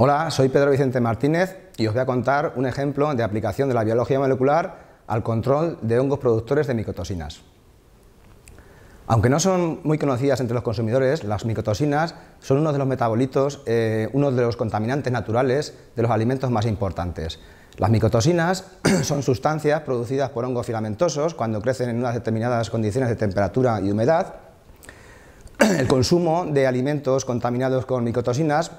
Hola, soy Pedro Vicente Martínez y os voy a contar un ejemplo de aplicación de la biología molecular al control de hongos productores de micotoxinas. Aunque no son muy conocidas entre los consumidores, las micotoxinas son uno de los metabolitos, eh, uno de los contaminantes naturales de los alimentos más importantes. Las micotoxinas son sustancias producidas por hongos filamentosos cuando crecen en unas determinadas condiciones de temperatura y humedad. El consumo de alimentos contaminados con micotoxinas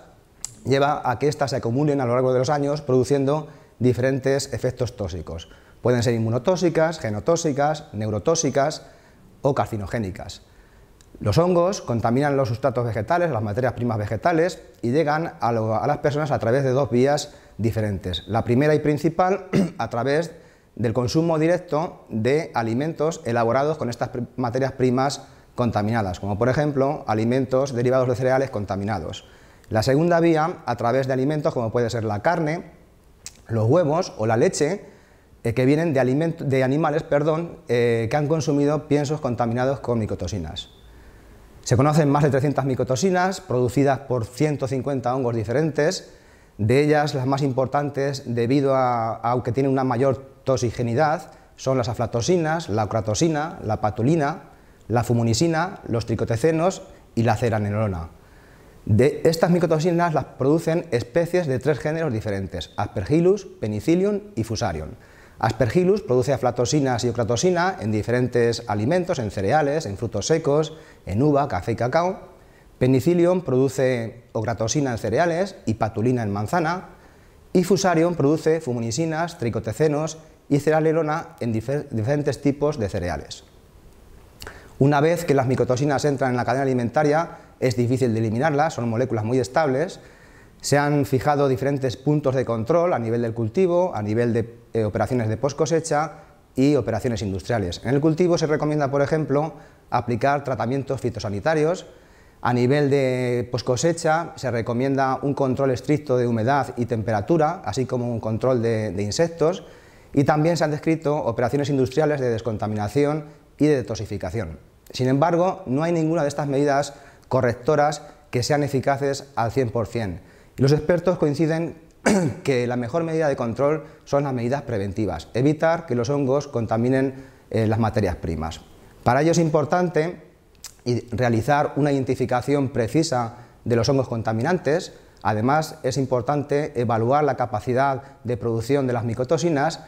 lleva a que éstas se acumulen a lo largo de los años produciendo diferentes efectos tóxicos. Pueden ser inmunotóxicas, genotóxicas, neurotóxicas o carcinogénicas. Los hongos contaminan los sustratos vegetales, las materias primas vegetales, y llegan a las personas a través de dos vías diferentes. La primera y principal, a través del consumo directo de alimentos elaborados con estas materias primas contaminadas, como por ejemplo alimentos derivados de cereales contaminados. La segunda vía, a través de alimentos como puede ser la carne, los huevos o la leche, eh, que vienen de, animales eh, que han consumido piensos contaminados con micotoxinas. Se conocen más de 300 micotoxinas producidas por 150 hongos diferentes, de ellas las más importantes debido a, que tienen una mayor toxigenidad son las aflatoxinas, la ocratoxina, la patulina, la fumonisina, los tricotecenos y la neurona. De estas micotoxinas las producen especies de tres géneros diferentes, Aspergillus, Penicillium y Fusarium. Aspergillus produce aflatoxinas y ocratoxina en diferentes alimentos, en cereales, en frutos secos, en uva, café y cacao. Penicillium produce ocratoxina en cereales y patulina en manzana. Y Fusarium produce fumonisinas, tricotecenos y ceralerona en diferentes tipos de cereales. Una vez que las micotoxinas entran en la cadena alimentaria, es difícil de eliminarlas, son moléculas muy estables. Se han fijado diferentes puntos de control a nivel del cultivo, a nivel de eh, operaciones de post cosecha y operaciones industriales. En el cultivo se recomienda, por ejemplo, aplicar tratamientos fitosanitarios. A nivel de post cosecha se recomienda un control estricto de humedad y temperatura, así como un control de, de insectos. Y también se han descrito operaciones industriales de descontaminación y de detoxificación. Sin embargo, no hay ninguna de estas medidas correctoras que sean eficaces al 100%. los expertos coinciden que la mejor medida de control son las medidas preventivas, evitar que los hongos contaminen eh, las materias primas. Para ello es importante realizar una identificación precisa de los hongos contaminantes, además es importante evaluar la capacidad de producción de las micotoxinas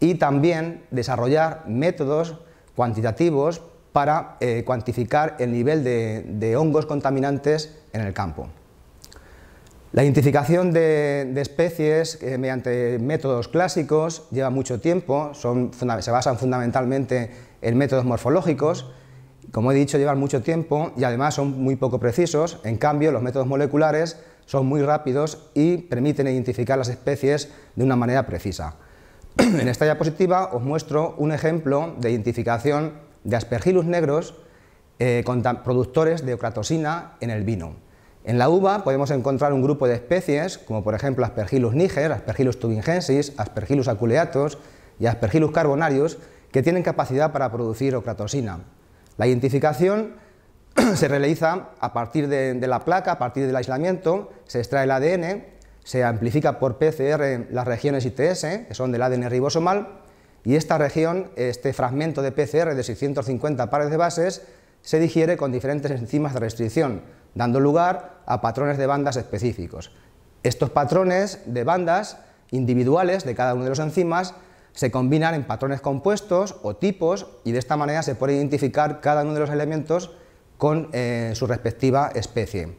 y también desarrollar métodos cuantitativos para eh, cuantificar el nivel de, hongos contaminantes en el campo. La identificación de, especies eh, mediante métodos clásicos lleva mucho tiempo, son, se basan fundamentalmente en métodos morfológicos, como he dicho, llevan mucho tiempo y además son muy poco precisos, en cambio los métodos moleculares son muy rápidos y permiten identificar las especies de una manera precisa. En esta diapositiva os muestro un ejemplo de identificación de aspergillus negros, eh, productores de ocratosina en el vino. En la uva podemos encontrar un grupo de especies, como por ejemplo Aspergillus niger, Aspergillus tubingensis, Aspergillus aculeatus y Aspergillus carbonarius, que tienen capacidad para producir ocratosina. La identificación se realiza a partir de, de, la placa, a partir del aislamiento, se extrae el ADN, se amplifica por PCR las regiones ITS, que son del ADN ribosomal, y esta región, este fragmento de PCR de 650 pares de bases, se digiere con diferentes enzimas de restricción, dando lugar a patrones de bandas específicos. Estos patrones de bandas individuales de cada uno de los enzimas se combinan en patrones compuestos o tipos y de esta manera se puede identificar cada uno de los elementos con eh, su respectiva especie.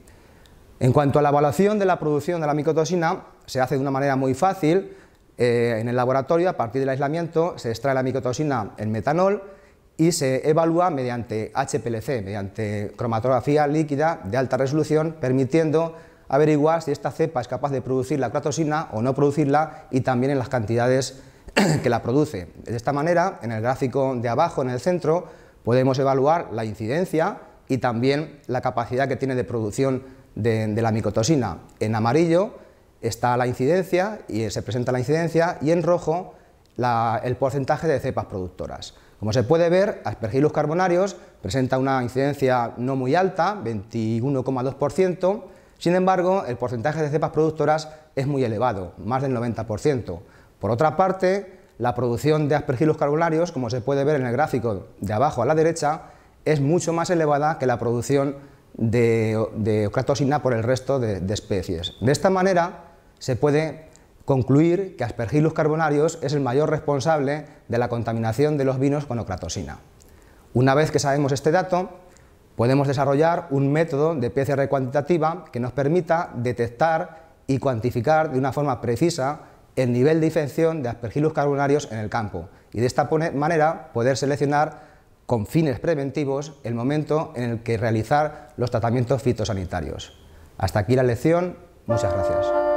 En cuanto a la evaluación de la producción de la micotoxina, se hace de una manera muy fácil eh, en el laboratorio, a partir del aislamiento, se extrae la micotoxina en metanol y se evalúa mediante HPLC, mediante cromatografía líquida de alta resolución, permitiendo averiguar si esta cepa es capaz de producir la cratoxina o no producirla y también en las cantidades que la produce. De esta manera, en el gráfico de abajo, en el centro, podemos evaluar la incidencia y también la capacidad que tiene de producción de, de la micotoxina. En amarillo está la incidencia y se presenta la incidencia y en rojo el porcentaje de cepas productoras. Como se puede ver, Aspergillus carbonarios presenta una incidencia no muy alta, 21,2%, sin embargo, el porcentaje de cepas productoras es muy elevado, más del 90%. Por otra parte, la producción de Aspergillus carbonarios, como se puede ver en el gráfico de abajo a la derecha, es mucho más elevada que la producción de, de por el resto de especies. De esta manera, se puede concluir que Aspergillus carbonarios es el mayor responsable de la contaminación de los vinos con ocratosina. Una vez que sabemos este dato, podemos desarrollar un método de PCR cuantitativa que nos permita detectar y cuantificar de una forma precisa el nivel de infección de Aspergillus carbonarios en el campo y de esta manera poder seleccionar con fines preventivos el momento en el que realizar los tratamientos fitosanitarios. Hasta aquí la lección, muchas gracias.